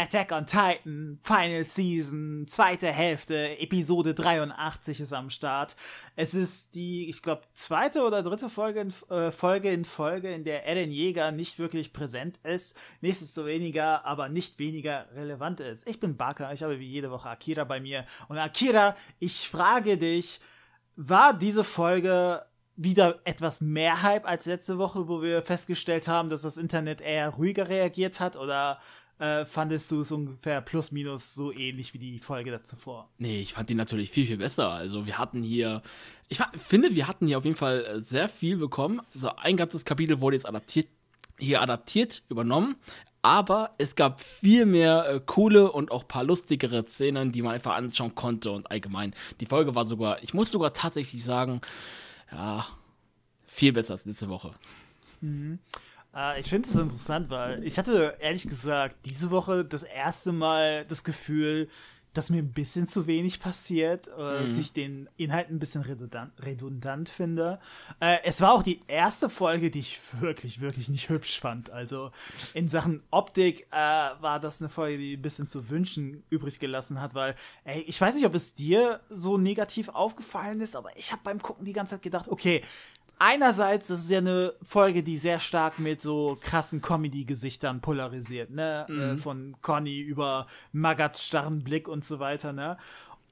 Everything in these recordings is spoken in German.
Attack on Titan, Final Season, zweite Hälfte, Episode 83 ist am Start. Es ist die, ich glaube, zweite oder dritte Folge in, äh, Folge in Folge, in der Eren Jäger nicht wirklich präsent ist, nichtsdestoweniger, aber nicht weniger relevant ist. Ich bin Barker, ich habe wie jede Woche Akira bei mir. Und Akira, ich frage dich, war diese Folge wieder etwas mehr Hype als letzte Woche, wo wir festgestellt haben, dass das Internet eher ruhiger reagiert hat oder äh, fandest du es ungefähr plus minus so ähnlich wie die Folge zuvor? Nee, ich fand die natürlich viel, viel besser. Also wir hatten hier, ich finde, wir hatten hier auf jeden Fall äh, sehr viel bekommen. Also ein ganzes Kapitel wurde jetzt adaptiert, hier adaptiert, übernommen. Aber es gab viel mehr äh, coole und auch paar lustigere Szenen, die man einfach anschauen konnte. Und allgemein, die Folge war sogar, ich muss sogar tatsächlich sagen, ja, viel besser als letzte Woche. Mhm. Äh, ich finde es interessant, weil ich hatte ehrlich gesagt diese Woche das erste Mal das Gefühl, dass mir ein bisschen zu wenig passiert, äh, mhm. dass ich den Inhalt ein bisschen redundant, redundant finde. Äh, es war auch die erste Folge, die ich wirklich, wirklich nicht hübsch fand. Also in Sachen Optik äh, war das eine Folge, die ein bisschen zu wünschen übrig gelassen hat, weil, ey, ich weiß nicht, ob es dir so negativ aufgefallen ist, aber ich habe beim Gucken die ganze Zeit gedacht, okay, einerseits, das ist ja eine Folge, die sehr stark mit so krassen Comedy-Gesichtern polarisiert, ne? Äh, mhm. von Conny über Magats starren Blick und so weiter, ne?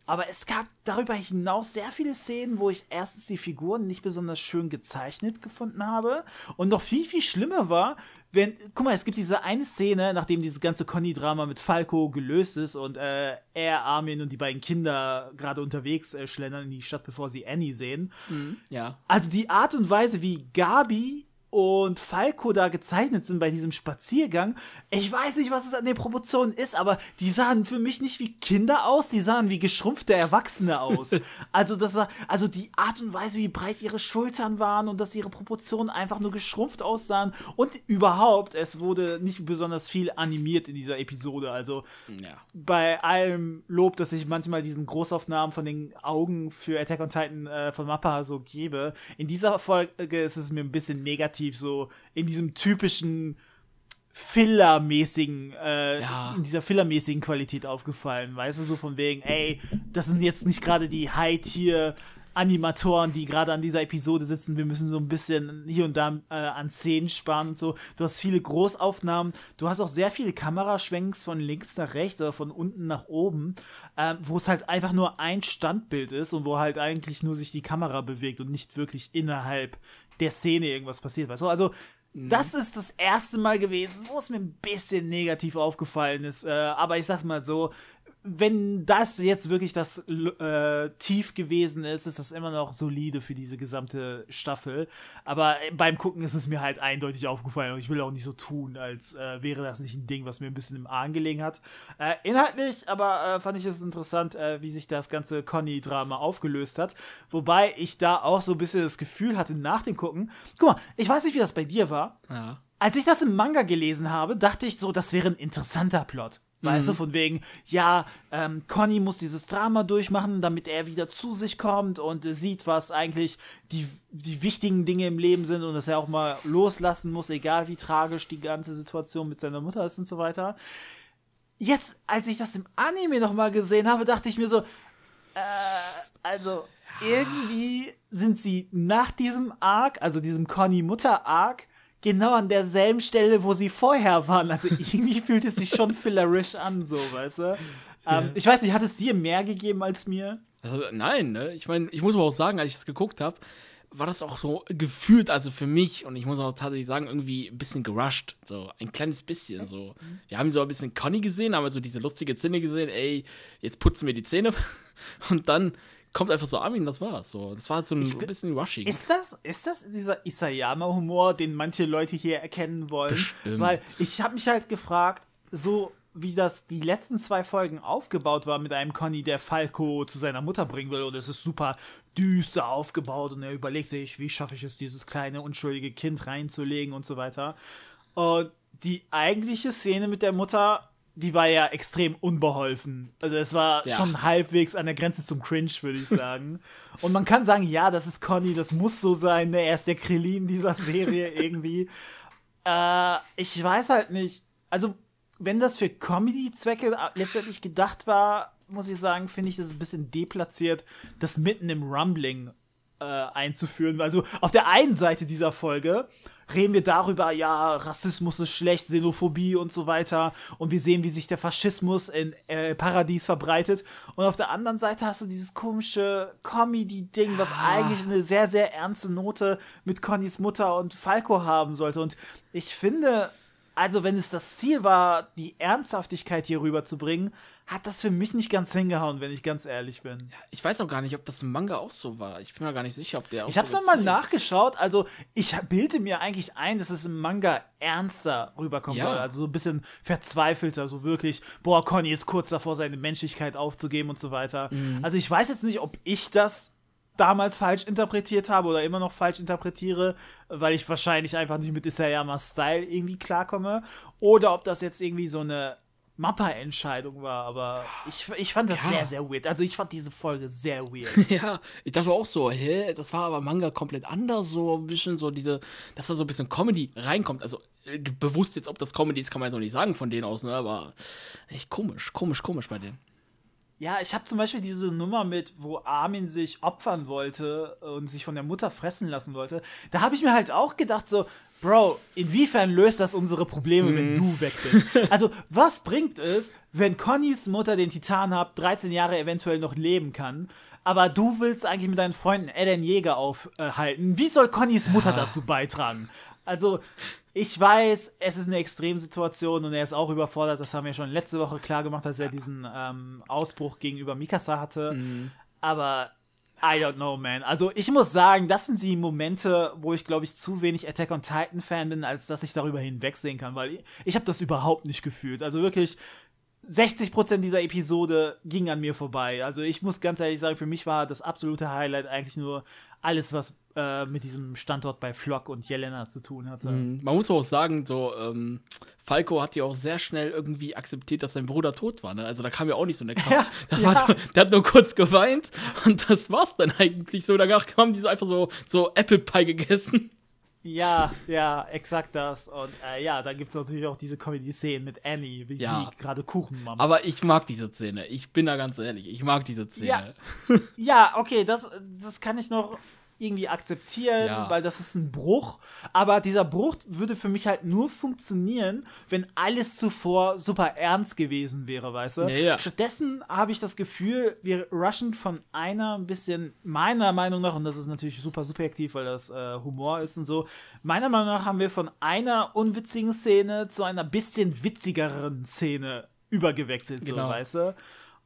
Aber es gab darüber hinaus sehr viele Szenen, wo ich erstens die Figuren nicht besonders schön gezeichnet gefunden habe und noch viel, viel schlimmer war, wenn, guck mal, es gibt diese eine Szene, nachdem dieses ganze Conny-Drama mit Falco gelöst ist und äh, er, Armin und die beiden Kinder gerade unterwegs äh, schlendern in die Stadt, bevor sie Annie sehen. Mhm, ja. Also die Art und Weise, wie Gabi und Falco da gezeichnet sind bei diesem Spaziergang. Ich weiß nicht, was es an den Proportionen ist, aber die sahen für mich nicht wie Kinder aus, die sahen wie geschrumpfte Erwachsene aus. also das war, also die Art und Weise, wie breit ihre Schultern waren und dass ihre Proportionen einfach nur geschrumpft aussahen und überhaupt, es wurde nicht besonders viel animiert in dieser Episode. Also ja. bei allem Lob, dass ich manchmal diesen Großaufnahmen von den Augen für Attack on Titan äh, von Mappa so gebe, in dieser Folge ist es mir ein bisschen negativ relativ so in diesem typischen Fillermäßigen, äh, ja. in dieser Fillermäßigen Qualität aufgefallen, weißt du, so von wegen, ey, das sind jetzt nicht gerade die High-Tier Animatoren, die gerade an dieser Episode sitzen, wir müssen so ein bisschen hier und da äh, an Szenen sparen und so. Du hast viele Großaufnahmen, du hast auch sehr viele Kameraschwenks von links nach rechts oder von unten nach oben, äh, wo es halt einfach nur ein Standbild ist und wo halt eigentlich nur sich die Kamera bewegt und nicht wirklich innerhalb der Szene irgendwas passiert, weißt du? Also, mhm. das ist das erste Mal gewesen, wo es mir ein bisschen negativ aufgefallen ist. Äh, aber ich sag's mal so, wenn das jetzt wirklich das äh, Tief gewesen ist, ist das immer noch solide für diese gesamte Staffel. Aber äh, beim Gucken ist es mir halt eindeutig aufgefallen und ich will auch nicht so tun, als äh, wäre das nicht ein Ding, was mir ein bisschen im Arm gelegen hat. Äh, inhaltlich aber äh, fand ich es interessant, äh, wie sich das ganze Conny-Drama aufgelöst hat. Wobei ich da auch so ein bisschen das Gefühl hatte nach dem Gucken. Guck mal, ich weiß nicht, wie das bei dir war. Ja. Als ich das im Manga gelesen habe, dachte ich so, das wäre ein interessanter Plot. Weißt mhm. du, von wegen, ja, ähm, Conny muss dieses Drama durchmachen, damit er wieder zu sich kommt und äh, sieht, was eigentlich die, die wichtigen Dinge im Leben sind und dass er auch mal loslassen muss, egal wie tragisch die ganze Situation mit seiner Mutter ist und so weiter. Jetzt, als ich das im Anime nochmal gesehen habe, dachte ich mir so, äh, also irgendwie sind sie nach diesem Arc, also diesem Conny-Mutter-Arc, genau an derselben Stelle, wo sie vorher waren. Also irgendwie fühlt es sich schon fillerisch an, so, weißt du? Ja. Ähm, ich weiß nicht, hat es dir mehr gegeben als mir? Also, nein, ne? Ich meine, ich muss aber auch sagen, als ich das geguckt habe, war das auch so gefühlt, also für mich, und ich muss auch tatsächlich sagen, irgendwie ein bisschen gerusht. So, ein kleines bisschen. So. Wir haben so ein bisschen Conny gesehen, haben so diese lustige Szene gesehen, ey, jetzt putzen wir die Zähne. Und dann kommt einfach so Armin, das war's. So, das war halt so ein, ich, bisschen rushing. Ist das, ist das dieser Isayama-Humor, den manche Leute hier erkennen wollen? Bestimmt. Weil ich habe mich halt gefragt, so wie das die letzten zwei Folgen aufgebaut war mit einem Conny, der Falco zu seiner Mutter bringen will und es ist super düster aufgebaut und er überlegt sich, wie schaffe ich es, dieses kleine unschuldige Kind reinzulegen und so weiter. Und die eigentliche Szene mit der Mutter die war ja extrem unbeholfen. Also es war ja. schon halbwegs an der Grenze zum Cringe, würde ich sagen. und man kann sagen, ja, das ist Conny, das muss so sein, ne? er ist der Krillin dieser Serie irgendwie. äh, ich weiß halt nicht. Also, wenn das für Comedy-Zwecke letztendlich gedacht war, muss ich sagen, finde ich das ein bisschen deplatziert, das mitten im Rumbling äh, einzuführen. Also auf der einen Seite dieser Folge reden wir darüber, ja, Rassismus ist schlecht, Xenophobie und so weiter. Und wir sehen, wie sich der Faschismus in äh, Paradies verbreitet. Und auf der anderen Seite hast du dieses komische Comedy-Ding, was ah. eigentlich eine sehr, sehr ernste Note mit Connys Mutter und Falco haben sollte. Und ich finde, also wenn es das Ziel war, die Ernsthaftigkeit hier rüberzubringen, hat das für mich nicht ganz hingehauen, wenn ich ganz ehrlich bin. Ja, ich weiß auch gar nicht, ob das im Manga auch so war. Ich bin mir gar nicht sicher, ob der auch Ich habe es so nochmal nachgeschaut. Also, ich bilde mir eigentlich ein, dass es im Manga ernster rüberkommt. Ja. Also so ein bisschen verzweifelter, so wirklich, boah, Conny ist kurz davor, seine Menschlichkeit aufzugeben und so weiter. Mhm. Also, ich weiß jetzt nicht, ob ich das damals falsch interpretiert habe oder immer noch falsch interpretiere, weil ich wahrscheinlich einfach nicht mit Isayamas Style irgendwie klarkomme. Oder ob das jetzt irgendwie so eine Mappa-Entscheidung war, aber ich, ich fand das ja. sehr, sehr weird. Also ich fand diese Folge sehr weird. ja, ich dachte auch so, hä, das war aber Manga komplett anders, so ein bisschen so diese, dass da so ein bisschen Comedy reinkommt. Also äh, bewusst jetzt, ob das Comedy ist, kann man jetzt noch nicht sagen von denen aus, ne? Aber echt komisch, komisch, komisch bei denen. Ja, ich habe zum Beispiel diese Nummer mit, wo Armin sich opfern wollte und sich von der Mutter fressen lassen wollte. Da habe ich mir halt auch gedacht, so, Bro, inwiefern löst das unsere Probleme, mm. wenn mhm. du weg bist? Also, was bringt es, wenn Connys Mutter den Titan hat, 13 Jahre eventuell noch leben kann, aber du willst eigentlich mit deinen Freunden Eren Jäger aufhalten? Wie soll Connys Mutter ja. dazu beitragen? Also, ich weiß, es ist eine Extremsituation und er ist auch überfordert. Das haben wir schon letzte Woche klar gemacht, als er diesen ähm, Ausbruch gegenüber Mikasa hatte. Mm. Aber I don't know, man. Also ich muss sagen, das sind die Momente, wo ich, glaube ich, zu wenig Attack on Titan Fan bin, als dass ich darüber hinwegsehen kann, weil ich, ich habe das überhaupt nicht gefühlt. Also wirklich, 60% dieser Episode ging an mir vorbei. Also ich muss ganz ehrlich sagen, für mich war das absolute Highlight eigentlich nur alles, was äh, mit diesem Standort bei Flock und Jelena zu tun hatte. Mhm. Man muss auch sagen, so ähm, Falco hat ja auch sehr schnell irgendwie akzeptiert, dass sein Bruder tot war. Ne? Also da kam ja auch nicht so eine Kraft. Ja, ja. Nur, der hat nur kurz geweint und das war's dann eigentlich so. Danach haben die so einfach so, so Apple Pie gegessen. Ja, ja, exakt das. Und äh, ja, dann gibt es natürlich auch diese Comedy-Szenen mit Annie, wie ja. sie gerade Kuchen macht. Aber ich mag diese Szene. Ich bin da ganz ehrlich. Ich mag diese Szene. Ja, ja okay, das, das kann ich noch irgendwie akzeptieren, ja. weil das ist ein Bruch. Aber dieser Bruch würde für mich halt nur funktionieren, wenn alles zuvor super ernst gewesen wäre, weißt du? Ja, Stattdessen habe ich das Gefühl, wir rushen von einer ein bisschen, meiner Meinung nach, und das ist natürlich super subjektiv, weil das äh, Humor ist und so, meiner Meinung nach haben wir von einer unwitzigen Szene zu einer bisschen witzigeren Szene übergewechselt, genau. so, weißt du?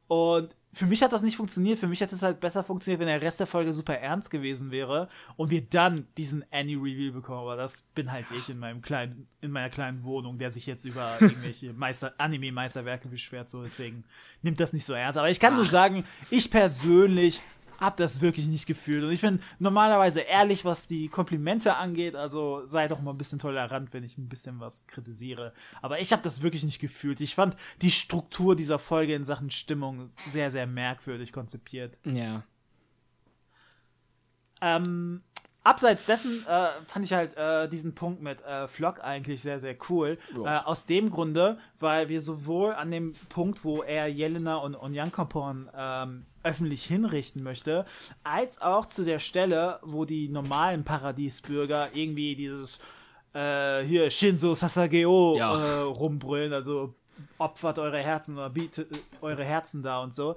Und für mich hat das nicht funktioniert. Für mich hätte es halt besser funktioniert, wenn der Rest der Folge super ernst gewesen wäre und wir dann diesen Annie-Reveal bekommen. Aber das bin halt ich in meinem kleinen, in meiner kleinen Wohnung, der sich jetzt über irgendwelche Meister, Anime-Meisterwerke beschwert. So, deswegen nimmt das nicht so ernst. Aber ich kann nur ah. sagen, ich persönlich habe das wirklich nicht gefühlt. Und ich bin normalerweise ehrlich, was die Komplimente angeht. Also sei doch mal ein bisschen tolerant, wenn ich ein bisschen was kritisiere. Aber ich habe das wirklich nicht gefühlt. Ich fand die Struktur dieser Folge in Sachen Stimmung sehr, sehr merkwürdig konzipiert. Ja. Ähm, abseits dessen äh, fand ich halt äh, diesen Punkt mit äh, Flock eigentlich sehr, sehr cool. Äh, aus dem Grunde, weil wir sowohl an dem Punkt, wo er Jelena und Onyankoporn ähm, öffentlich hinrichten möchte, als auch zu der Stelle, wo die normalen Paradiesbürger irgendwie dieses äh, hier Shinzo Sasageo ja. äh, rumbrüllen, also opfert eure Herzen oder bietet äh, eure Herzen da und so.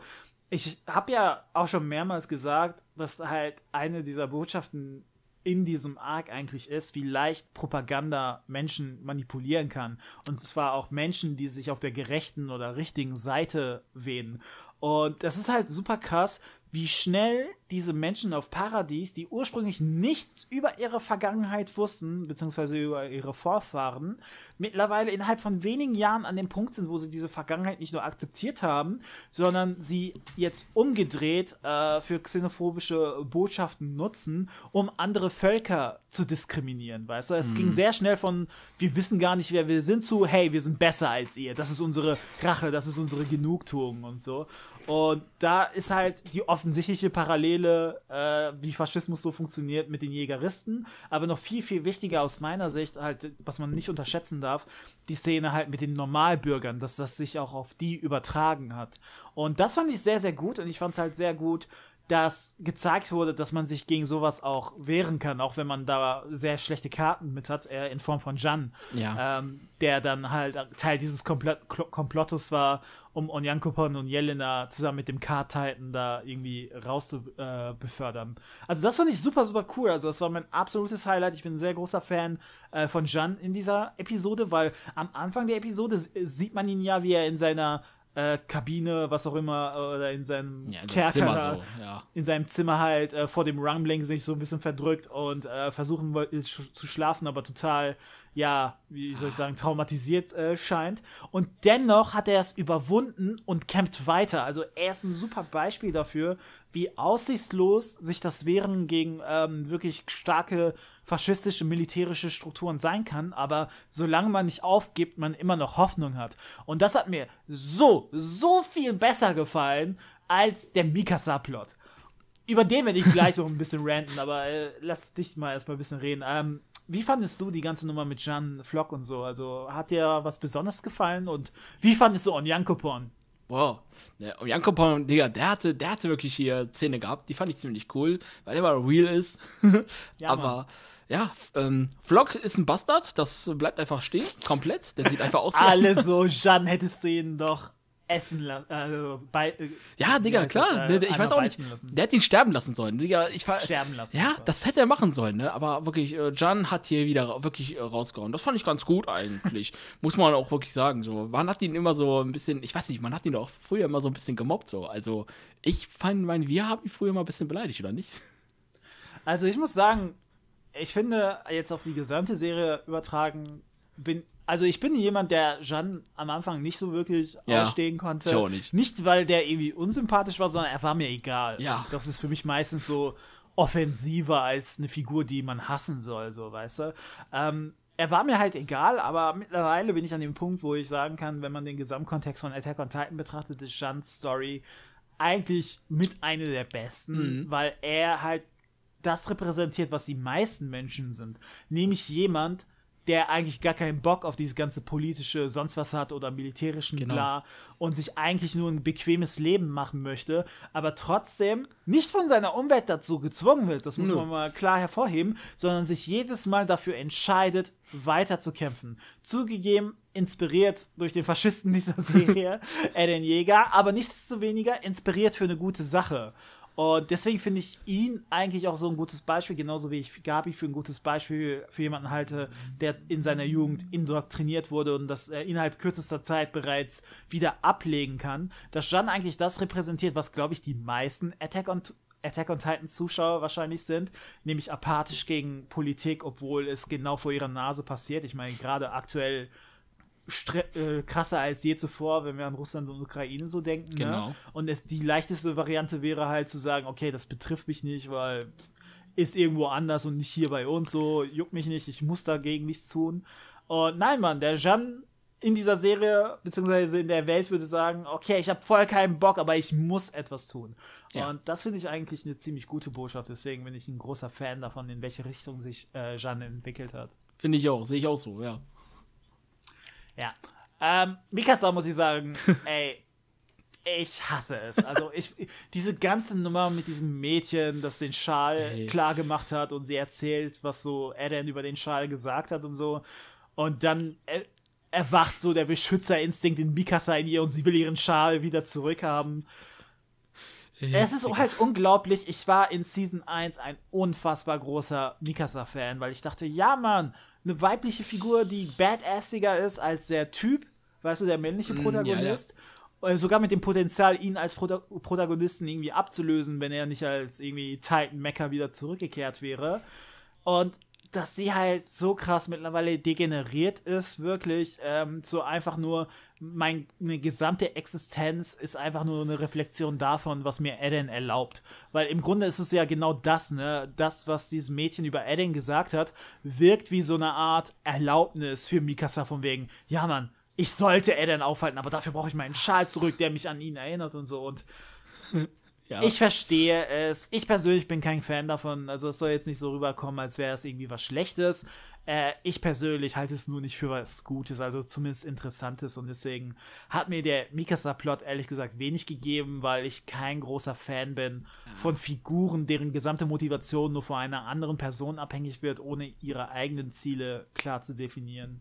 Ich habe ja auch schon mehrmals gesagt, dass halt eine dieser Botschaften in diesem Arc eigentlich ist, wie leicht Propaganda Menschen manipulieren kann. Und zwar auch Menschen, die sich auf der gerechten oder richtigen Seite wehen. Und das ist halt super krass, wie schnell diese Menschen auf Paradies, die ursprünglich nichts über ihre Vergangenheit wussten, beziehungsweise über ihre Vorfahren, mittlerweile innerhalb von wenigen Jahren an dem Punkt sind, wo sie diese Vergangenheit nicht nur akzeptiert haben, sondern sie jetzt umgedreht äh, für xenophobische Botschaften nutzen, um andere Völker zu diskriminieren, weißt du? Es mhm. ging sehr schnell von, wir wissen gar nicht, wer wir sind, zu, hey, wir sind besser als ihr, das ist unsere Rache, das ist unsere Genugtuung und so. Und da ist halt die offensichtliche Parallele, äh, wie Faschismus so funktioniert mit den Jägeristen. Aber noch viel, viel wichtiger aus meiner Sicht, halt, was man nicht unterschätzen darf, die Szene halt mit den Normalbürgern, dass das sich auch auf die übertragen hat. Und das fand ich sehr, sehr gut und ich fand es halt sehr gut, dass gezeigt wurde, dass man sich gegen sowas auch wehren kann, auch wenn man da sehr schlechte Karten mit hat, äh, in Form von Jan, ja. ähm, der dann halt Teil dieses Komplott Komplottes war, um Onyankopon und Jelena zusammen mit dem K-Titan da irgendwie rauszubefördern. Äh, also das fand ich super, super cool. Also das war mein absolutes Highlight. Ich bin ein sehr großer Fan äh, von Jan in dieser Episode, weil am Anfang der Episode sieht man ihn ja, wie er in seiner äh, Kabine, was auch immer, äh, oder in seinem ja, in Kerker, Zimmer so, ja. in seinem Zimmer halt äh, vor dem Rumbling sich so ein bisschen verdrückt und äh, versuchen äh, zu schlafen, aber total ja, wie soll ich sagen, traumatisiert äh, scheint. Und dennoch hat er es überwunden und kämpft weiter. Also er ist ein super Beispiel dafür, wie aussichtslos sich das Wehren gegen ähm, wirklich starke faschistische militärische Strukturen sein kann. Aber solange man nicht aufgibt, man immer noch Hoffnung hat. Und das hat mir so, so viel besser gefallen als der Mikasa-Plot über den werde ich gleich noch ein bisschen ranten, aber äh, lass dich mal erstmal ein bisschen reden. Ähm, wie fandest du die ganze Nummer mit Jan Flock und so? Also hat dir was besonders gefallen und wie fandest du Onyankopon? Wow, der Onyankopon, Digga, der hatte, der hatte wirklich hier Szene gehabt, die fand ich ziemlich cool, weil er mal real ist. ja, Aber. Mann ja, ähm, Vlog ist ein Bastard, das bleibt einfach stehen, komplett. Der sieht einfach aus wie. Alle so, Jan, hättest du ihn doch essen lassen. Also bei, äh, ja, Digga, klar. Das, äh, ich weiß auch nicht. Lassen. Der hätte ihn sterben lassen sollen. Digga, ich sterben lassen. Ja, das hätte er machen sollen, ne? Aber wirklich, äh, hat hier wieder wirklich äh, rausgehauen. Das fand ich ganz gut eigentlich. Muss man auch wirklich sagen. So. Man hat ihn immer so ein bisschen, ich weiß nicht, man hat ihn auch früher immer so ein bisschen gemobbt. So. Also ich fand, mein, wir haben ihn früher mal ein bisschen beleidigt, oder nicht? Also ich muss sagen, ich finde, jetzt auf die gesamte Serie übertragen, bin ich also ich bin jemand, der Jeanne am Anfang nicht so wirklich ja, ausstehen konnte. Ich auch nicht. Nicht, weil der irgendwie unsympathisch war, sondern er war mir egal. Ja. Das ist für mich meistens so offensiver als eine Figur, die man hassen soll, so, weißt du. Ähm, er war mir halt egal, aber mittlerweile bin ich an dem Punkt, wo ich sagen kann, wenn man den Gesamtkontext von Attack on Titan betrachtet, ist Jeans Story eigentlich mit einer der besten, mhm. weil er halt das repräsentiert, was die meisten Menschen sind. Nämlich jemand, der eigentlich gar keinen Bock auf dieses ganze politische sonst was hat oder militärischen genau. Bla und sich eigentlich nur ein bequemes Leben machen möchte, aber trotzdem nicht von seiner Umwelt dazu gezwungen wird, das muss no. man mal klar hervorheben, sondern sich jedes Mal dafür entscheidet, weiterzukämpfen. Zugegeben, inspiriert durch den Faschisten dieser Serie, Eren Jäger, aber nichtsdestoweniger inspiriert für eine gute Sache. Und deswegen finde ich ihn eigentlich auch so ein gutes Beispiel, genauso wie ich Gabi für ein gutes Beispiel für jemanden halte, der in seiner Jugend indoktriniert wurde und das er äh, innerhalb kürzester Zeit bereits wieder ablegen kann. Dass Jan eigentlich das repräsentiert, was, glaube ich, die meisten Attack on Attack on Titan Zuschauer wahrscheinlich sind, nämlich apathisch gegen Politik, obwohl es genau vor ihrer Nase passiert. Ich meine, gerade aktuell äh, krasser als je zuvor, wenn wir an Russland und Ukraine so denken. Ne? Genau. Ne? Und es, die leichteste Variante wäre halt zu sagen, okay, das betrifft mich nicht, weil ist irgendwo anders und nicht hier bei uns so, juckt mich nicht, ich muss dagegen nichts tun. Und nein, Mann, der Jan in dieser Serie, beziehungsweise in der Welt würde sagen, okay, ich habe voll keinen Bock, aber ich muss etwas tun. Ja. Und das finde ich eigentlich eine ziemlich gute Botschaft. Deswegen bin ich ein großer Fan davon, in welche Richtung sich äh, Jeanne entwickelt hat. Finde ich auch, sehe ich auch so, ja. Ja. Ähm, Mikasa muss ich sagen, ey, ich hasse es. Also ich, diese ganze Nummer mit diesem Mädchen, das den Schal ey. klar gemacht hat und sie erzählt, was so Eren über den Schal gesagt hat und so. Und dann äh, erwacht so der Beschützerinstinkt in Mikasa in ihr und sie will ihren Schal wieder zurückhaben. Ja, es ist halt unglaublich. Ich war in Season 1 ein unfassbar großer Mikasa-Fan, weil ich dachte, ja, Mann, eine weibliche Figur, die badassiger ist als der Typ, weißt du, der männliche Protagonist. Mm, ja, ja. Äh, sogar mit dem Potenzial, ihn als Prota Protagonisten irgendwie abzulösen, wenn er nicht als irgendwie Titan Mecha wieder zurückgekehrt wäre. Und dass sie halt so krass mittlerweile degeneriert ist, wirklich, ähm, so einfach nur, mein, meine gesamte Existenz ist einfach nur eine Reflexion davon, was mir Eden erlaubt. Weil im Grunde ist es ja genau das, ne? Das, was dieses Mädchen über Eden gesagt hat, wirkt wie so eine Art Erlaubnis für Mikasa von wegen, ja Mann, ich sollte Eden aufhalten, aber dafür brauche ich meinen Schal zurück, der mich an ihn erinnert und so und ja. Ich verstehe es. Ich persönlich bin kein Fan davon. Also es soll jetzt nicht so rüberkommen, als wäre es irgendwie was Schlechtes. Äh, ich persönlich halte es nur nicht für was Gutes, also zumindest Interessantes. Und deswegen hat mir der Mikasa-Plot ehrlich gesagt wenig gegeben, weil ich kein großer Fan bin ja. von Figuren, deren gesamte Motivation nur von einer anderen Person abhängig wird, ohne ihre eigenen Ziele klar zu definieren.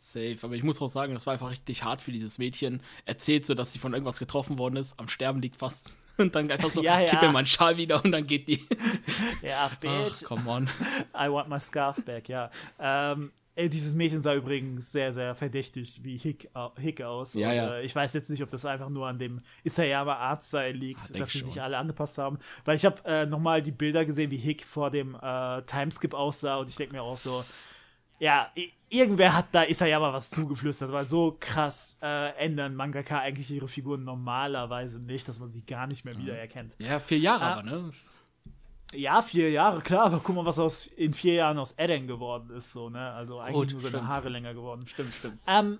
Safe, aber ich muss auch sagen, das war einfach richtig hart für dieses Mädchen. Erzählt so, dass sie von irgendwas getroffen worden ist, am Sterben liegt fast. Und dann einfach so, ja, ja. gib mir meinen Schal wieder und dann geht die. ja, bitch. Ach, come on. I want my scarf back, ja. Ähm, dieses Mädchen sah übrigens sehr, sehr verdächtig wie Hick, Hick aus. Ja, ja. Äh, ich weiß jetzt nicht, ob das einfach nur an dem Isayama Artstyle liegt, Ach, dass sie schon. sich alle angepasst haben. Weil ich habe äh, nochmal die Bilder gesehen, wie Hick vor dem äh, Timeskip aussah und ich denke mir auch so, ja, irgendwer hat da ist er ja mal was zugeflüstert, weil so krass äh, ändern Mangaka eigentlich ihre Figuren normalerweise nicht, dass man sie gar nicht mehr mhm. wiedererkennt. Ja, vier Jahre ah, aber, ne? Ja, vier Jahre, klar, aber guck mal, was aus, in vier Jahren aus Eden geworden ist, so, ne? Also eigentlich Gut, nur seine stimmt. Haare länger geworden. Stimmt, stimmt. Ähm,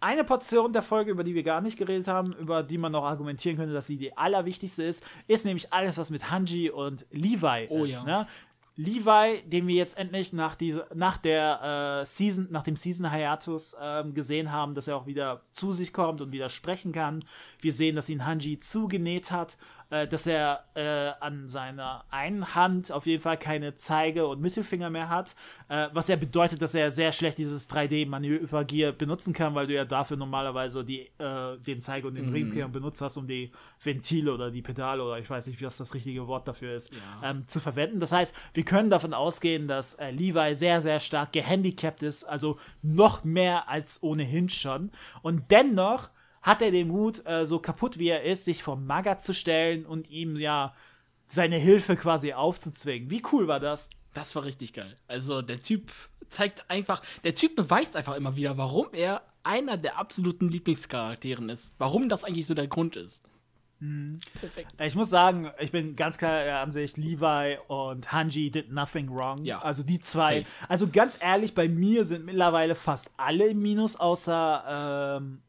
eine Portion der Folge, über die wir gar nicht geredet haben, über die man noch argumentieren könnte, dass sie die allerwichtigste ist, ist nämlich alles, was mit Hanji und Levi oh, ist. Ja. Ne? Levi, den wir jetzt endlich nach, diese, nach der äh, Season, nach dem Season Hiatus äh, gesehen haben, dass er auch wieder zu sich kommt und wieder sprechen kann. Wir sehen, dass ihn Hanji zugenäht hat. Äh, dass er äh, an seiner einen Hand auf jeden Fall keine Zeige und Mittelfinger mehr hat, äh, was ja bedeutet, dass er sehr schlecht dieses 3D-Manövergier benutzen kann, weil du ja dafür normalerweise die, äh, den Zeige und den mhm. Ringfinger benutzt hast, um die Ventile oder die Pedale oder ich weiß nicht, was das richtige Wort dafür ist, ja. ähm, zu verwenden. Das heißt, wir können davon ausgehen, dass äh, Levi sehr, sehr stark gehandicapt ist, also noch mehr als ohnehin schon. Und dennoch hat er den Mut, äh, so kaputt wie er ist, sich vor Magat zu stellen und ihm ja seine Hilfe quasi aufzuzwingen. Wie cool war das? Das war richtig geil. Also der Typ zeigt einfach, der Typ beweist einfach immer wieder, warum er einer der absoluten Lieblingscharakteren ist. Warum das eigentlich so der Grund ist. Mhm. Perfekt. Ich muss sagen, ich bin ganz klar der Ansicht, Levi und Hanji did nothing wrong. Ja. Also die zwei. Safe. Also ganz ehrlich, bei mir sind mittlerweile fast alle im Minus, außer ähm,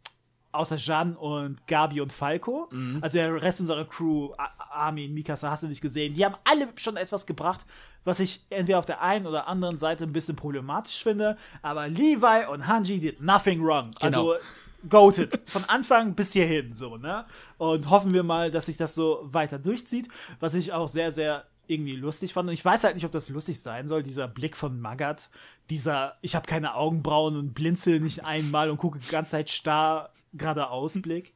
außer Jeanne und Gabi und Falco. Mhm. Also der Rest unserer Crew, Armin, Mikasa, hast du nicht gesehen. Die haben alle schon etwas gebracht, was ich entweder auf der einen oder anderen Seite ein bisschen problematisch finde. Aber Levi und Hanji did nothing wrong. Genau. Also goated. Von Anfang bis hierhin, so, ne? Und hoffen wir mal, dass sich das so weiter durchzieht. Was ich auch sehr, sehr irgendwie lustig fand. Und ich weiß halt nicht, ob das lustig sein soll, dieser Blick von Magat, dieser, ich habe keine Augenbrauen und blinze nicht einmal und gucke die ganze Zeit starr gerade Außenblick. Hm.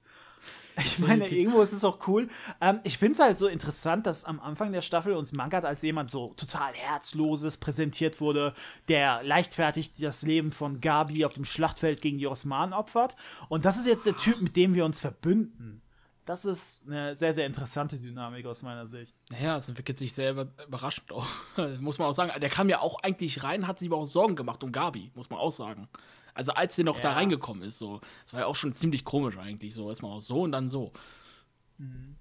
Ich meine, irgendwo ist es auch cool. Ähm, ich finde es halt so interessant, dass am Anfang der Staffel uns Mangat als jemand so total Herzloses präsentiert wurde, der leichtfertig das Leben von Gabi auf dem Schlachtfeld gegen die Osmanen opfert. Und das ist jetzt der Typ, mit dem wir uns verbünden. Das ist eine sehr, sehr interessante Dynamik aus meiner Sicht. Naja, es entwickelt sich selber überraschend auch. muss man auch sagen. Der kam ja auch eigentlich rein, hat sich aber auch Sorgen gemacht um Gabi, muss man auch sagen. Also als sie noch ja. da reingekommen ist, so. Das war ja auch schon ziemlich komisch eigentlich, so. Erstmal auch so und dann so. Mhm.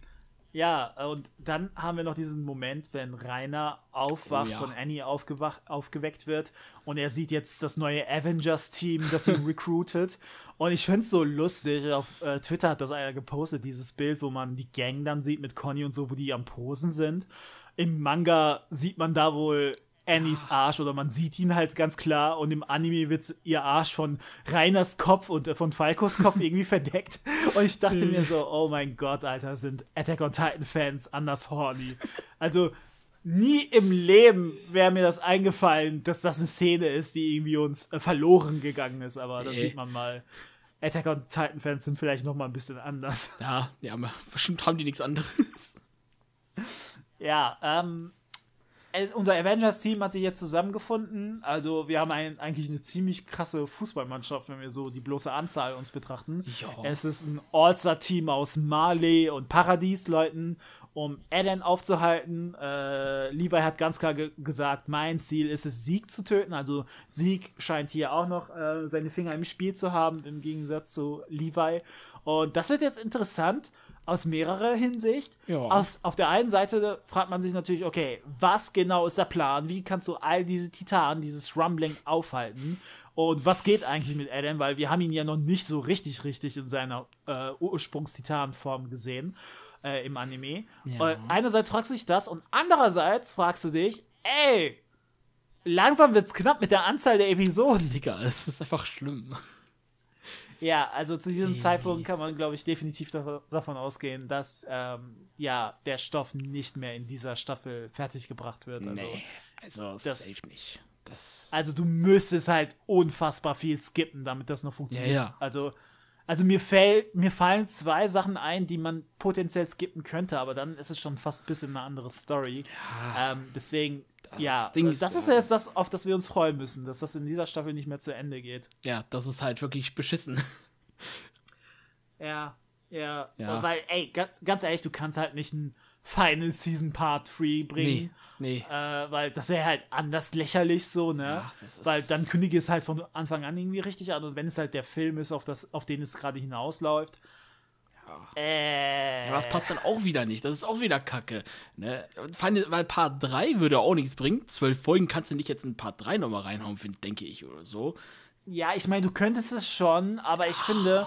Ja, und dann haben wir noch diesen Moment, wenn Rainer aufwacht, oh, ja. von Annie aufgewacht, aufgeweckt wird und er sieht jetzt das neue Avengers-Team, das ihn recruitet. Und ich finde es so lustig, auf äh, Twitter hat das einer gepostet, dieses Bild, wo man die Gang dann sieht mit Conny und so, wo die am Posen sind. Im Manga sieht man da wohl Annies Arsch oder man sieht ihn halt ganz klar und im Anime wird ihr Arsch von Reiners Kopf und äh, von Falkos Kopf irgendwie verdeckt. Und ich dachte mir so, oh mein Gott, Alter, sind Attack on Titan Fans anders horny. Also nie im Leben wäre mir das eingefallen, dass das eine Szene ist, die irgendwie uns äh, verloren gegangen ist, aber das nee. Äh. sieht man mal. Attack on Titan Fans sind vielleicht noch mal ein bisschen anders. Ja, ja, bestimmt haben die nichts anderes. Ja, ähm, es, unser Avengers-Team hat sich jetzt zusammengefunden. Also wir haben ein, eigentlich eine ziemlich krasse Fußballmannschaft, wenn wir so die bloße Anzahl uns betrachten. Jo. Es ist ein All-Star-Team aus Marley und Paradies-Leuten, um Eden aufzuhalten. Äh, Levi hat ganz klar ge gesagt, mein Ziel ist es, Sieg zu töten. Also Sieg scheint hier auch noch äh, seine Finger im Spiel zu haben, im Gegensatz zu Levi. Und das wird jetzt interessant aus mehrerer Hinsicht. Ja. Aus, auf der einen Seite fragt man sich natürlich, okay, was genau ist der Plan? Wie kannst du all diese Titanen, dieses Rumbling aufhalten? Und was geht eigentlich mit Adam? Weil wir haben ihn ja noch nicht so richtig, richtig in seiner äh, Ursprungstitanform gesehen äh, im Anime. Ja. Äh, einerseits fragst du dich das und andererseits fragst du dich, ey, langsam wird's knapp mit der Anzahl der Episoden. Digga, das ist einfach schlimm. Ja, also zu diesem hm. Zeitpunkt kann man, glaube ich, definitiv davon ausgehen, dass ähm, ja, der Stoff nicht mehr in dieser Staffel fertiggebracht wird. Also, nee, also das, safe nicht. Das also du müsstest halt unfassbar viel skippen, damit das noch funktioniert. Ja, ja. Also, also mir, fäll, mir fallen zwei Sachen ein, die man potenziell skippen könnte, aber dann ist es schon fast ein bisschen eine andere Story. Ja. Ähm, deswegen Ah, ja, Ding äh, das ist ja jetzt das, auf das wir uns freuen müssen, dass das in dieser Staffel nicht mehr zu Ende geht. Ja, das ist halt wirklich beschissen. ja, ja, ja. Weil, ey, ganz ehrlich, du kannst halt nicht ein Final Season Part 3 bringen. Nee, nee. Äh, weil das wäre halt anders lächerlich so, ne? Ja, weil dann kündige es halt von Anfang an irgendwie richtig an und wenn es halt der Film ist, auf, das, auf den es gerade hinausläuft, äh. Ja, was passt dann auch wieder nicht? Das ist auch wieder Kacke. Ne? Final, weil Part 3 würde auch nichts bringen. Zwölf Folgen kannst du nicht jetzt in Part 3 nochmal reinhauen, find, denke ich, oder so. Ja, ich meine, du könntest es schon, aber ich Ach. finde.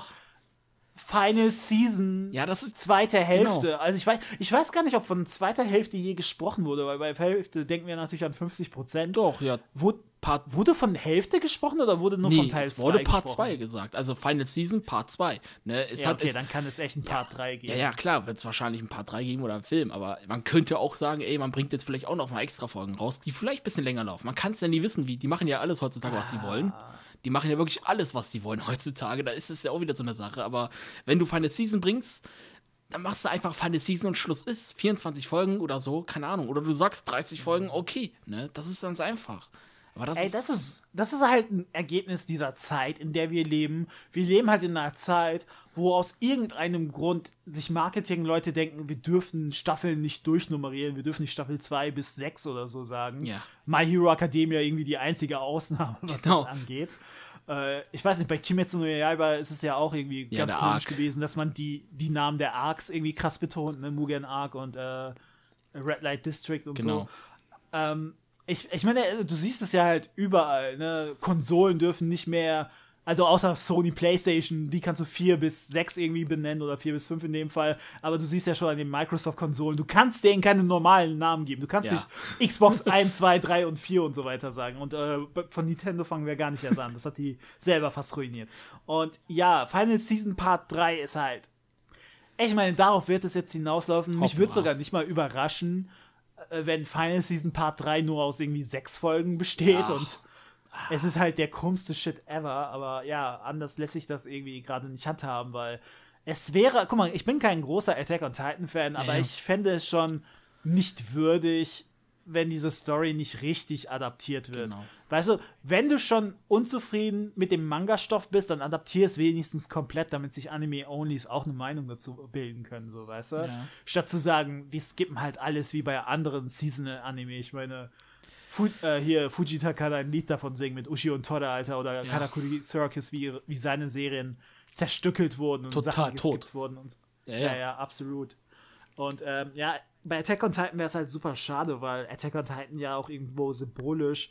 Final Season. Ja, das ist zweite genau. Hälfte. Genau. Also ich weiß, ich weiß gar nicht, ob von zweiter Hälfte je gesprochen wurde, weil bei Hälfte denken wir natürlich an 50 Prozent. Doch, ja. Wo, Part. Wurde von Hälfte gesprochen oder wurde nur nee, von Teil 2? Es wurde zwei Part 2 gesagt. Also Final Season Part 2. Ne, ja, okay, es, dann kann es echt ein Part 3 geben. Ja, ja klar, wird es wahrscheinlich ein Part 3 geben oder ein Film. Aber man könnte auch sagen, ey, man bringt jetzt vielleicht auch noch mal extra Folgen raus, die vielleicht ein bisschen länger laufen. Man kann es ja nie wissen, wie. Die machen ja alles heutzutage, ah. was sie ah. wollen. Die machen ja wirklich alles, was sie wollen heutzutage. Da ist es ja auch wieder so eine Sache. Aber wenn du Final Season bringst, dann machst du einfach Final Season und Schluss ist. 24 Folgen oder so, keine Ahnung. Oder du sagst 30 Folgen, mhm. okay. Ne? Das ist ganz einfach. Aber das, Ey, das ist, das ist halt ein Ergebnis dieser Zeit, in der wir leben. Wir leben halt in einer Zeit, wo aus irgendeinem Grund sich Marketing-Leute denken, wir dürfen Staffeln nicht durchnummerieren, wir dürfen nicht Staffel 2 bis 6 oder so sagen. Ja. My Hero Academia irgendwie die einzige Ausnahme, was genau. das angeht. Äh, ich weiß nicht, bei Kimetsu no Yaiba ist es ja auch irgendwie ja, ganz komisch Arc. gewesen, dass man die, die Namen der Arcs irgendwie krass betont, ne? Mugen Arc und äh, Red Light District und genau. so. Ähm, ich, ich meine, äh, du siehst es ja halt überall, ne? Konsolen dürfen nicht mehr, also außer Sony PlayStation, die kannst du 4 bis 6 irgendwie benennen oder 4 bis 5 in dem Fall, aber du siehst ja schon an den Microsoft-Konsolen, du kannst denen keine normalen Namen geben. Du kannst ja. nicht Xbox 1, 2, 3 und 4 und so weiter sagen. Und äh, von Nintendo fangen wir gar nicht erst an. Das hat die selber fast ruiniert. Und ja, Final Season Part 3 ist halt. Ich meine, darauf wird es jetzt hinauslaufen. Mich würde sogar nicht mal überraschen, äh, wenn Final Season Part 3 nur aus irgendwie sechs Folgen besteht ja. und es ist halt der krummste Shit ever, aber ja, anders lässt sich das irgendwie gerade nicht handhaben, weil es wäre, guck mal, ich bin kein großer Attack on Titan Fan, aber ja. ich fände es schon nicht würdig, wenn diese Story nicht richtig adaptiert wird. Genau. Weißt du, wenn du schon unzufrieden mit dem Manga-Stoff bist, dann adaptiere es wenigstens komplett, damit sich Anime-Onlys auch eine Meinung dazu bilden können, so, weißt du? Ja. Statt zu sagen, wir skippen halt alles wie bei anderen Seasonal-Anime. Ich meine, Fu äh, hier, Fujita kann ein Lied davon singen mit Ushi und Tora, Alter, oder ja. Karakuri Circus, wie, wie seine Serien zerstückelt wurden und Total Sachen geskippt tot. wurden. Und, ja, ja, ja, absolut. Und ähm, ja, bei Attack on Titan wäre es halt super schade, weil Attack on Titan ja auch irgendwo symbolisch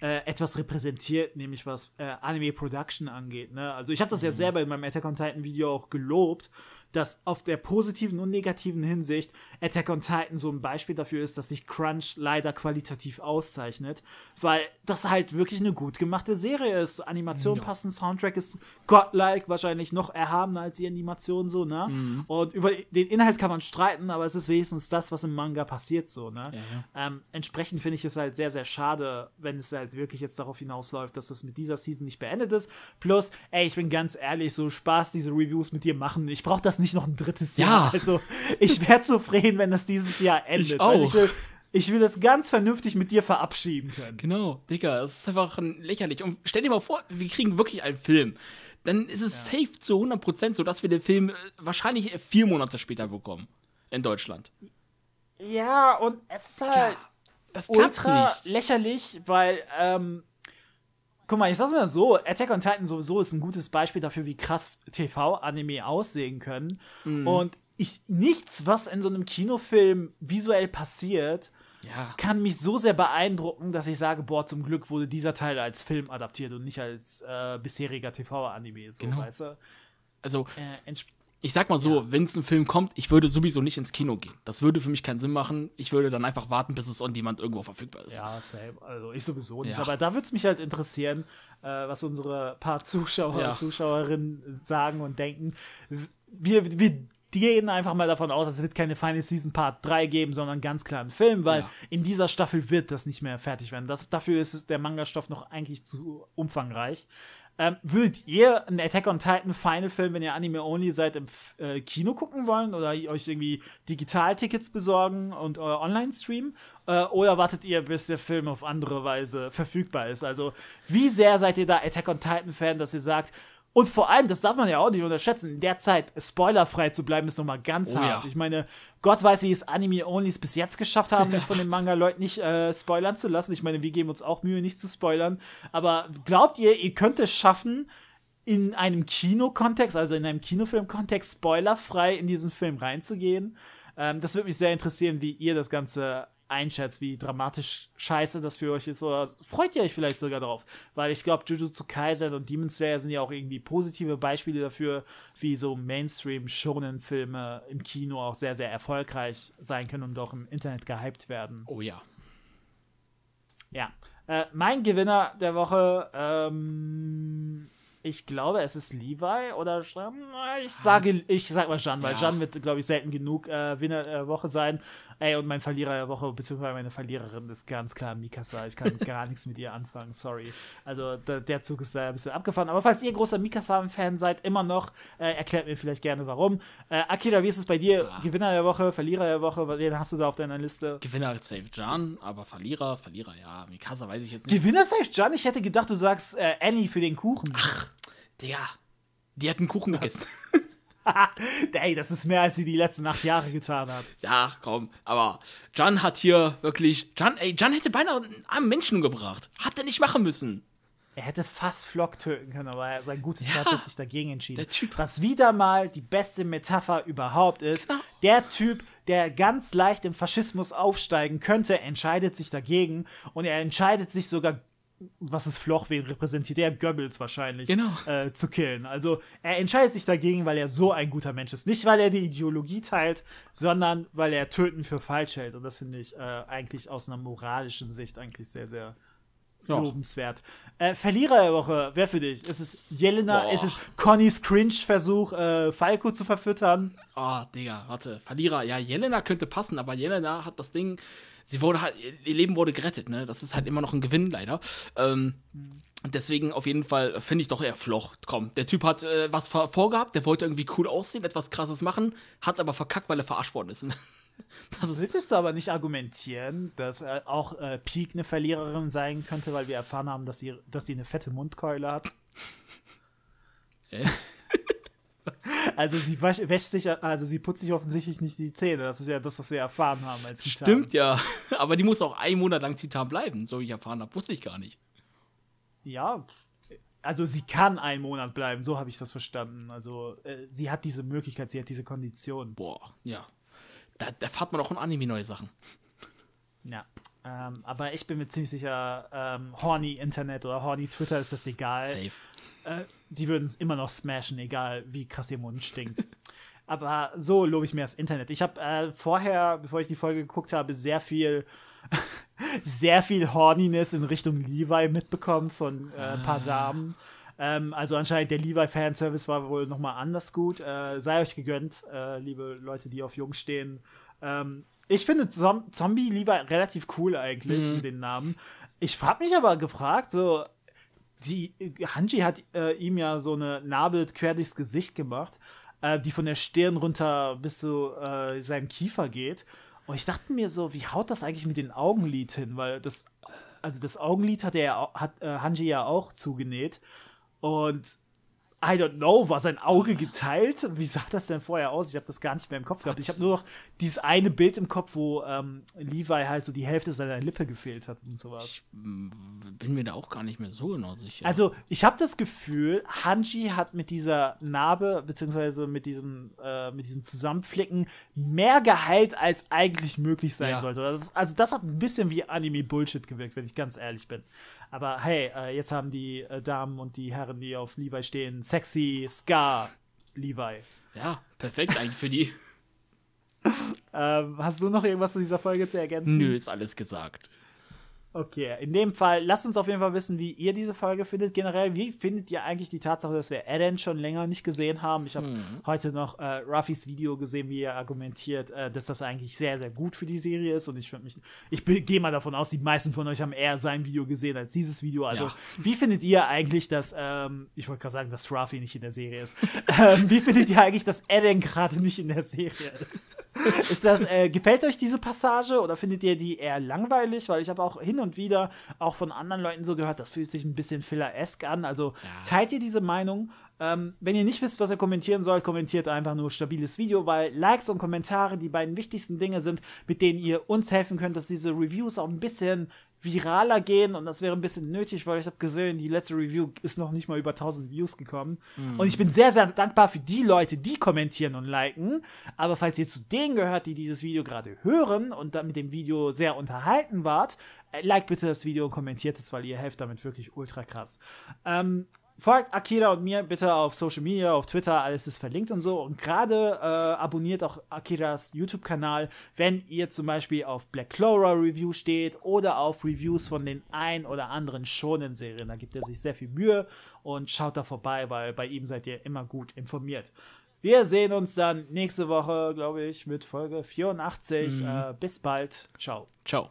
äh, etwas repräsentiert, nämlich was äh, Anime Production angeht. Ne? Also ich habe das ja mhm. selber in meinem Attack on Titan Video auch gelobt, dass auf der positiven und negativen Hinsicht Attack on Titan so ein Beispiel dafür ist, dass sich Crunch leider qualitativ auszeichnet, weil das halt wirklich eine gut gemachte Serie ist. Animation ja. passend, Soundtrack ist godlike, wahrscheinlich noch erhabener als die Animation so, ne? Mhm. Und über den Inhalt kann man streiten, aber es ist wenigstens das, was im Manga passiert so, ne? Ja. Ähm, entsprechend finde ich es halt sehr, sehr schade, wenn es halt wirklich jetzt darauf hinausläuft, dass das mit dieser Season nicht beendet ist. Plus, ey, ich bin ganz ehrlich, so Spaß diese Reviews mit dir machen. Ich brauche das nicht noch ein drittes ja. Jahr. Also, ich wäre zufrieden, wenn das dieses Jahr endet. Ich auch. Also, ich, will, ich will das ganz vernünftig mit dir verabschieden können. Genau, Digga, das ist einfach lächerlich. Und stell dir mal vor, wir kriegen wirklich einen Film. Dann ist es ja. safe zu 100% so, dass wir den Film äh, wahrscheinlich vier Monate später bekommen. In Deutschland. Ja, und es ist halt ja, ultra lächerlich, weil ähm, guck mal, ich sag's mal so, Attack on Titan sowieso ist ein gutes Beispiel dafür, wie krass TV-Anime aussehen können. Mhm. Und ich, nichts, was in so einem Kinofilm visuell passiert, ja. kann mich so sehr beeindrucken, dass ich sage, boah, zum Glück wurde dieser Teil als Film adaptiert und nicht als äh, bisheriger TV-Anime, so, genau. weißt du? Also, äh, ich sag mal so, ja. wenn es ein Film kommt, ich würde sowieso nicht ins Kino gehen. Das würde für mich keinen Sinn machen. Ich würde dann einfach warten, bis es on demand irgendwo verfügbar ist. Ja, same. Also ich sowieso nicht. Ja. Aber da würde es mich halt interessieren, äh, was unsere paar Zuschauer ja. und Zuschauerinnen sagen und denken. Wir, wir gehen einfach mal davon aus, es wird keine Final Season Part 3 geben, sondern ganz klar einen Film, weil ja. in dieser Staffel wird das nicht mehr fertig werden. Das, dafür ist es, der Manga-Stoff noch eigentlich zu umfangreich. Ähm, würdet ihr einen Attack on Titan Final Film, wenn ihr Anime Only seid, im äh, Kino gucken wollen oder euch irgendwie Digital-Tickets besorgen und äh, online streamen? Äh, oder wartet ihr, bis der Film auf andere Weise verfügbar ist? Also, wie sehr seid ihr da Attack on Titan Fan, dass ihr sagt, und vor allem, das darf man ja auch nicht unterschätzen, in der Zeit spoilerfrei zu bleiben, ist nochmal ganz oh, hart. Ja. Ich meine, Gott weiß, wie es Anime-Onlys bis jetzt geschafft haben, sich von den Manga-Leuten nicht äh, spoilern zu lassen. Ich meine, wir geben uns auch Mühe, nicht zu spoilern. Aber glaubt ihr, ihr könnt es schaffen, in einem Kinokontext, also in einem Kinofilm-Kontext, spoilerfrei in diesen Film reinzugehen? Ähm, das würde mich sehr interessieren, wie ihr das Ganze einschätzt, wie dramatisch scheiße das für euch ist, oder freut ihr euch vielleicht sogar drauf. Weil ich glaube, Jujutsu Kaisen und Demon Slayer sind ja auch irgendwie positive Beispiele dafür, wie so Mainstream-Shonen-Filme im Kino auch sehr, sehr erfolgreich sein können und auch im Internet gehypt werden. Oh ja. Ja. Äh, mein Gewinner der Woche ähm, ich glaube, es ist Levi oder ich sage, ich sag mal Jan, weil ja. Jan wird, glaube ich, selten genug äh, Winner der Woche sein. Ey, und mein Verlierer der Woche, beziehungsweise meine Verliererin ist ganz klar Mikasa. Ich kann gar nichts mit ihr anfangen, sorry. Also da, der Zug ist da ein bisschen abgefahren. Aber falls ihr großer Mikasa-Fan seid, immer noch, äh, erklärt mir vielleicht gerne warum. Äh, Akira, wie ist es bei dir? Ja. Ah. Gewinner der Woche, Verlierer der Woche, wen hast du da auf deiner Liste? Gewinner safe Jan, aber Verlierer, Verlierer, ja, Mikasa weiß ich jetzt nicht. Gewinner safe Jan? Ich hätte gedacht, du sagst äh, Annie für den Kuchen. Ach. Digga, die hat einen Kuchen gegessen. Ey, das ist mehr, als sie die letzten acht Jahre getan hat. Ja, komm, aber Jan hat hier wirklich. Jan, ey, Jan hätte beinahe einen armen Menschen umgebracht. Hat er nicht machen müssen. Er hätte fast Flock töten können, aber sein gutes ja, Herz hat sich dagegen entschieden. Was wieder mal die beste Metapher überhaupt ist. Genau. Der Typ, der ganz leicht im Faschismus aufsteigen könnte, entscheidet sich dagegen und er entscheidet sich sogar was ist Floch wen repräsentiert, der Goebbels wahrscheinlich, genau. äh, zu killen. Also er entscheidet sich dagegen, weil er so ein guter Mensch ist. Nicht, weil er die Ideologie teilt, sondern weil er Töten für falsch hält. Und das finde ich äh, eigentlich aus einer moralischen Sicht eigentlich sehr, sehr ja. lobenswert. Äh, Verlierer der Woche, wer für dich? Ist es Jelena? Boah. Ist es Connys Cringe-Versuch, äh, Falco zu verfüttern? Ah, oh, Digga, warte. Verlierer, ja, Jelena könnte passen, aber Jelena hat das Ding, sie wurde halt, ihr Leben wurde gerettet, ne? Das ist halt immer noch ein Gewinn, leider. Ähm, deswegen auf jeden Fall äh, finde ich doch eher Floch. Komm, der Typ hat äh, was vorgehabt, der wollte irgendwie cool aussehen, etwas krasses machen, hat aber verkackt, weil er verarscht worden ist. Also, Würdest du aber nicht argumentieren, dass äh, auch äh, Peak eine Verliererin sein könnte, weil wir erfahren haben, dass sie, dass sie eine fette Mundkeule hat? Äh? Also sie wäscht sich, also sie putzt sich offensichtlich nicht die Zähne. Das ist ja das, was wir erfahren haben als Titan. Stimmt ja. Aber die muss auch einen Monat lang Titan bleiben, so wie ich erfahren habe. Wusste ich gar nicht. Ja, also sie kann einen Monat bleiben, so habe ich das verstanden. Also äh, sie hat diese Möglichkeit, sie hat diese Kondition. Boah, ja. Da, da fährt man auch in Anime neue Sachen. Ja. Ähm, aber ich bin mir ziemlich sicher, ähm, horny Internet oder horny Twitter ist das egal. Safe äh, die würden es immer noch smashen, egal wie krass ihr Mund stinkt. Aber so lobe ich mir das Internet. Ich habe äh, vorher, bevor ich die Folge geguckt habe, sehr viel, sehr viel Horniness in Richtung Levi mitbekommen von äh, ein paar ah. Damen. Ähm, also anscheinend der Levi-Fanservice war wohl nochmal anders gut. Äh, sei euch gegönnt, äh, liebe Leute, die auf Jung stehen. Ähm, ich finde Zom Zombie Levi relativ cool eigentlich mhm. mit dem Namen. Ich habe mich aber gefragt, so die äh, Hanji hat äh, ihm ja so eine Nabel quer durchs Gesicht gemacht, äh, die von der Stirn runter bis zu äh, seinem Kiefer geht. Und ich dachte mir so, wie haut das eigentlich mit den Augenlid hin? Weil das, also das Augenlid hat er hat äh, Hanji ja auch zugenäht. Und I don't know, war sein Auge geteilt? Wie sah das denn vorher aus? Ich habe das gar nicht mehr im Kopf gehabt. Ich habe nur noch dieses eine Bild im Kopf, wo ähm, Levi halt so die Hälfte seiner Lippe gefehlt hat und sowas. Ich bin mir da auch gar nicht mehr so genau sicher. Also, ich habe das Gefühl, Hanji hat mit dieser Narbe, beziehungsweise mit diesem, äh, mit diesem Zusammenflicken mehr geheilt, als eigentlich möglich sein ja. sollte. Das ist, also, das hat ein bisschen wie Anime-Bullshit gewirkt, wenn ich ganz ehrlich bin. Aber hey, äh, jetzt haben die äh, Damen und die Herren, die auf Levi stehen, sexy Ska Levi. Ja, perfekt eigentlich für die. ähm, hast du noch irgendwas zu dieser Folge zu ergänzen? Nö, ist alles gesagt. Okay, in dem Fall, lasst uns auf jeden Fall wissen, wie ihr diese Folge findet. Generell, wie findet ihr eigentlich die Tatsache, dass wir Eren schon länger nicht gesehen haben? Ich habe mhm. heute noch äh, Ruffys Video gesehen, wie er argumentiert, äh, dass das eigentlich sehr, sehr gut für die Serie ist. Und ich finde mich, ich gehe mal davon aus, die meisten von euch haben eher sein Video gesehen als dieses Video. Also, ja. wie findet ihr eigentlich, dass, ähm, ich wollte gerade sagen, dass Ruffy nicht in der Serie ist. ähm, wie findet ihr eigentlich, dass Eren gerade nicht in der Serie ist? Ist das, äh, gefällt euch diese Passage oder findet ihr die eher langweilig? Weil ich habe auch hin und wieder auch von anderen Leuten so gehört, das fühlt sich ein bisschen filler-esque an. Also ja. teilt ihr diese Meinung? Ähm, wenn ihr nicht wisst, was ihr kommentieren sollt, kommentiert einfach nur stabiles Video, weil Likes und Kommentare die beiden wichtigsten Dinge sind, mit denen ihr uns helfen könnt, dass diese Reviews auch ein bisschen viraler gehen und das wäre ein bisschen nötig, weil ich habe gesehen, die letzte Review ist noch nicht mal über 1000 Views gekommen. Mm. Und ich bin sehr, sehr dankbar für die Leute, die kommentieren und liken. Aber falls ihr zu denen gehört, die dieses Video gerade hören und dann mit dem Video sehr unterhalten wart, äh, like bitte das Video und kommentiert es, weil ihr helft damit wirklich ultra krass. Ähm, folgt Akira und mir bitte auf Social Media, auf Twitter, alles ist verlinkt und so. Und gerade äh, abonniert auch Akiras YouTube-Kanal, wenn ihr zum Beispiel auf Black Clara Review steht oder auf Reviews von den ein oder anderen schonen Serien. Da gibt er sich sehr viel Mühe und schaut da vorbei, weil bei ihm seid ihr immer gut informiert. Wir sehen uns dann nächste Woche, glaube ich, mit Folge 84. Mhm. Äh, bis bald. Ciao. Ciao.